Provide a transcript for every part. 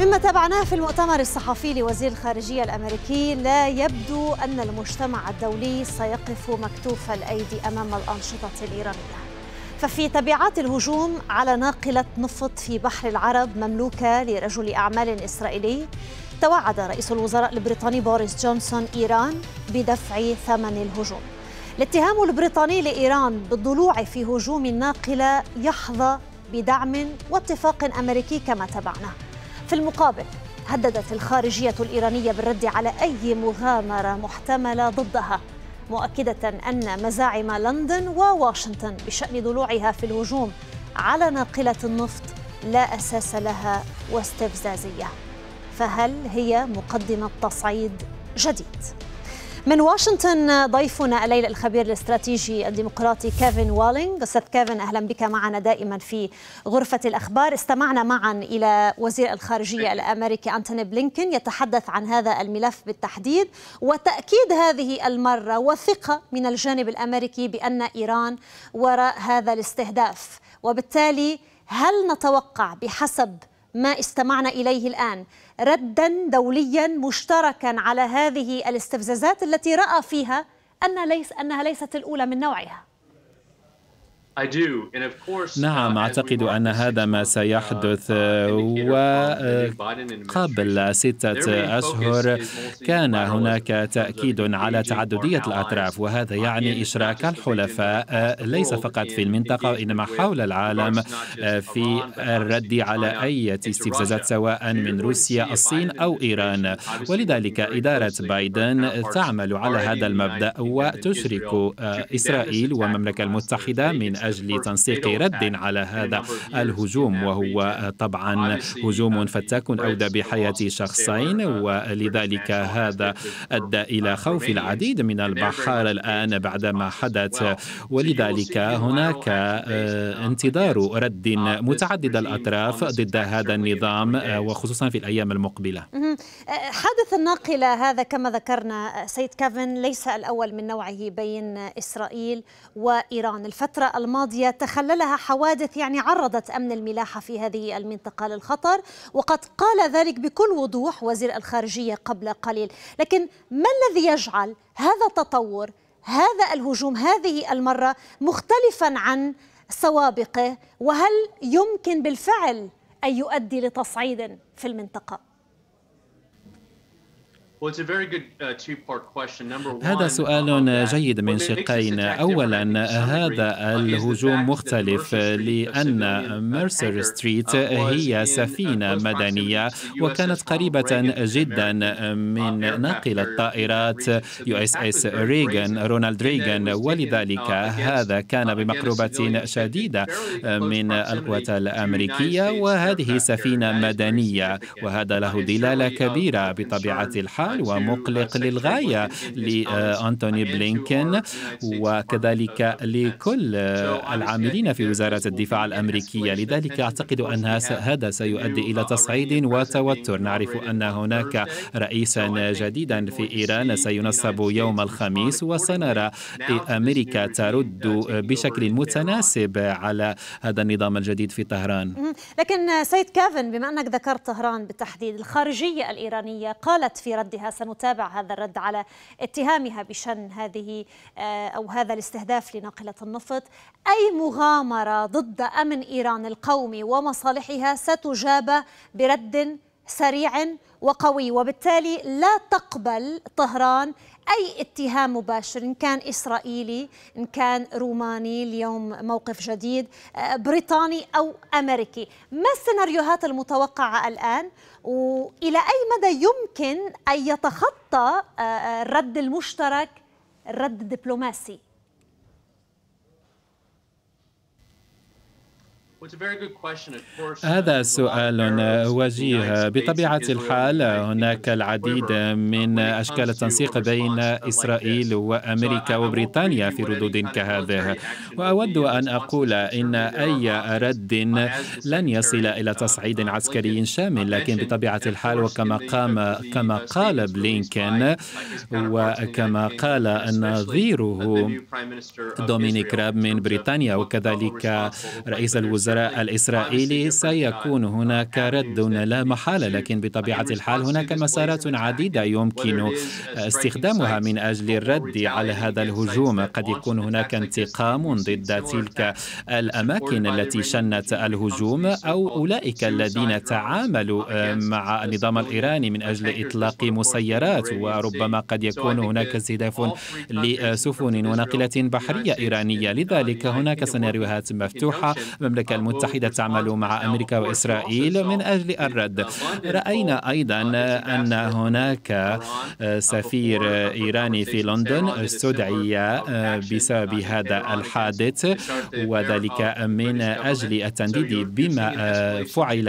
مما تابعناه في المؤتمر الصحفي لوزير الخارجية الأمريكي لا يبدو أن المجتمع الدولي سيقف مكتوف الأيدي أمام الأنشطة الإيرانية ففي تبعات الهجوم على ناقلة نفط في بحر العرب مملوكة لرجل أعمال إسرائيلي توعد رئيس الوزراء البريطاني بوريس جونسون إيران بدفع ثمن الهجوم الاتهام البريطاني لإيران بالضلوع في هجوم الناقلة يحظى بدعم واتفاق أمريكي كما تبعناه في المقابل هددت الخارجية الإيرانية بالرد على أي مغامرة محتملة ضدها مؤكدة أن مزاعم لندن وواشنطن بشأن ضلوعها في الهجوم على ناقلة النفط لا أساس لها واستفزازية فهل هي مقدمة تصعيد جديد؟ من واشنطن ضيفنا الليلة الخبير الاستراتيجي الديمقراطي كيفن والينغ أستاذ كيفن أهلا بك معنا دائما في غرفة الأخبار استمعنا معا إلى وزير الخارجية الأمريكي أنتوني بلينكن يتحدث عن هذا الملف بالتحديد وتأكيد هذه المرة وثقة من الجانب الأمريكي بأن إيران وراء هذا الاستهداف وبالتالي هل نتوقع بحسب ما استمعنا اليه الان ردا دوليا مشتركا على هذه الاستفزازات التي راى فيها ان ليس انها ليست الاولى من نوعها Uh, نعم أعتقد أن هذا ما uh, سيحدث uh, وقبل ستة أشهر كان هناك تأكيد على تعددية الأطراف وهذا يعني إشراك الحلفاء ليس فقط في المنطقة وإنما حول العالم آه، في الرد على أي استفزازات سواء من روسيا الصين أو إيران ولذلك إدارة بايدن تعمل على هذا المبدأ وتشرك آه، إسرائيل والمملكة المتحدة من أجل تنسيق رد على هذا الهجوم وهو طبعا هجوم uh, فتاك أودى بحياة شخصين ولذلك هذا أدى إلى uh, خوف العديد من البحار الآن بعدما حدث ولذلك هناك انتظار رد uh, متعدد الأطراف ضد هذا النظام وخصوصا في الأيام المقبلة أه، حادث الناقلة هذا كما ذكرنا أه، سيد كافن ليس الأول من نوعه بين إسرائيل وإيران الفترة الماضية الماضية تخللها حوادث يعني عرضت أمن الملاحة في هذه المنطقة للخطر وقد قال ذلك بكل وضوح وزير الخارجية قبل قليل لكن ما الذي يجعل هذا التطور هذا الهجوم هذه المرة مختلفا عن سوابقه وهل يمكن بالفعل أن يؤدي لتصعيد في المنطقة؟ Uh, هذا سؤال uh, جيد من شقين اولا هذا الهجوم مختلف لان ميرسر ستريت uh, هي سفينه مدنيه وكانت قريبه جدا من ناقل الطائرات يو اس اس ريغان رونالد ريغان ولذلك هذا كان بمقربه شديده من القوات الامريكيه وهذه سفينه مدنيه وهذا له دلاله كبيره بطبيعه الحال الفعال ومقلق للغاية لأنتوني بلينكن وكذلك لكل العاملين في وزارة الدفاع الأمريكية لذلك أعتقد أن هذا سيؤدي إلى تصعيد وتوتر نعرف أن هناك رئيسا جديدا في إيران سينصب يوم الخميس وسنرى إيه أمريكا ترد بشكل متناسب على هذا النظام الجديد في طهران لكن سيد كافن بما أنك ذكرت طهران بالتحديد الخارجية الإيرانية قالت في رد ردها سنتابع هذا الرد على اتهامها بشن هذه آه، أو هذا الاستهداف لناقلة النفط أي مغامرة ضد أمن إيران القومي ومصالحها ستجاب برد سريع وقوي وبالتالي لا تقبل طهران أي اتهام مباشر إن كان إسرائيلي إن كان روماني اليوم موقف جديد آه، بريطاني أو أمريكي ما السيناريوهات المتوقعة الآن وإلى أي مدى يمكن أن يتخطى آه، آه، الرد المشترك الرد الدبلوماسي Uh, هذا سؤال وجيه بطبيعة الحال هناك العديد uh, من أشكال التنسيق بين إسرائيل وأمريكا وبريطانيا في ردود كهذه وأود أن أقول إن أي رد لن يصل إلى uh, تصعيد عسكري شامل لكن بطبيعة الحال وكما قام كما قال بلينكن وكما قال نظيره دومينيك راب من بريطانيا وكذلك رئيس الوزراء الثراء الإسرائيلي سيكون هناك رد لا محالة لكن بطبيعة الحال هناك مسارات عديدة يمكن استخدامها من أجل الرد على هذا الهجوم قد يكون هناك انتقام ضد تلك الأماكن التي شنت الهجوم أو أولئك الذين تعاملوا آه، مع النظام الإيراني من أجل إطلاق مسيرات وربما قد يكون هناك استهداف لسفن وناقلة بحرية إيرانية لذلك هناك سيناريوهات مفتوحة المملكة المتحدة تعمل مع أمريكا وإسرائيل من أجل الرد رأينا أيضا أن هناك سفير إيراني في لندن استدعي بسبب هذا الحادث وذلك من أجل التنديد بما فعل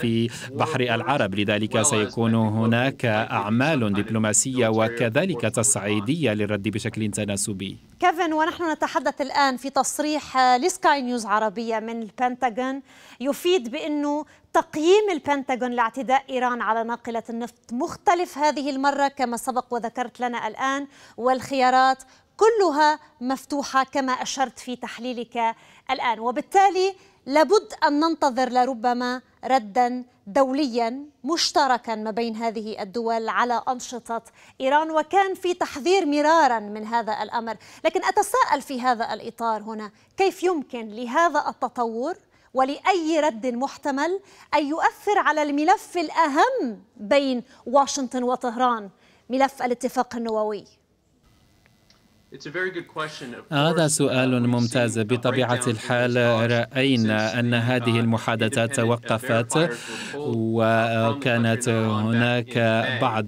في بحر العرب لذلك سيكون هناك أعمال دبلوماسية وكذلك تصعيدية للرد بشكل تناسبي كيفن ونحن نتحدث الآن في تصريح لسكاي نيوز عربية من البنتاغون يفيد بأنه تقييم البنتاغون لاعتداء إيران على ناقلة النفط مختلف هذه المرة كما سبق وذكرت لنا الآن والخيارات كلها مفتوحة كما أشرت في تحليلك الآن وبالتالي لابد أن ننتظر لربما ردا دوليا مشتركا ما بين هذه الدول على أنشطة إيران وكان في تحذير مرارا من هذا الأمر لكن أتساءل في هذا الإطار هنا كيف يمكن لهذا التطور ولأي رد محتمل أن يؤثر على الملف الأهم بين واشنطن وطهران ملف الاتفاق النووي هذا سؤال uh, ممتاز بطبيعة الحال رأينا أن هذه uh, المحادثات توقفت uh, وكانت هناك بعض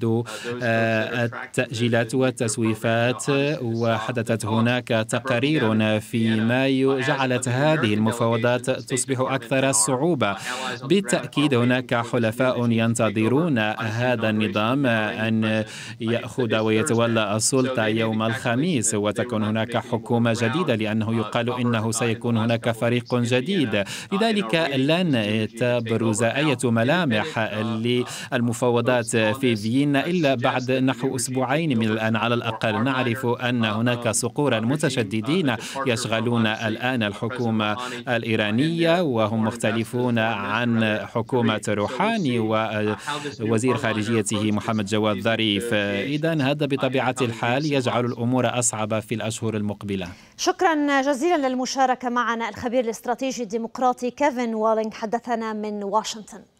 التأجيلات والتسويفات وحدثت هناك تقارير في مايو جعلت هذه المفاوضات تصبح أكثر صعوبة بالتأكيد هناك حلفاء ينتظرون هذا النظام أن يأخذ ويتولى السلطة يوم الخميس الرئيس وتكون هناك حكومة جديدة لأنه يقال إنه سيكون هناك فريق جديد لذلك لن تبرز أي ملامح للمفاوضات في فيينا إلا بعد نحو أسبوعين من الآن على الأقل نعرف أن هناك صقورا متشددين يشغلون الآن الحكومة الإيرانية وهم مختلفون عن حكومة روحاني ووزير خارجيته محمد جواد ظريف إذا هذا بطبيعة الحال يجعل الأمور أصعب المصعبة في الأشهر المقبلة شكرا جزيلا للمشاركة معنا الخبير الاستراتيجي الديمقراطي كيفن والينغ حدثنا من واشنطن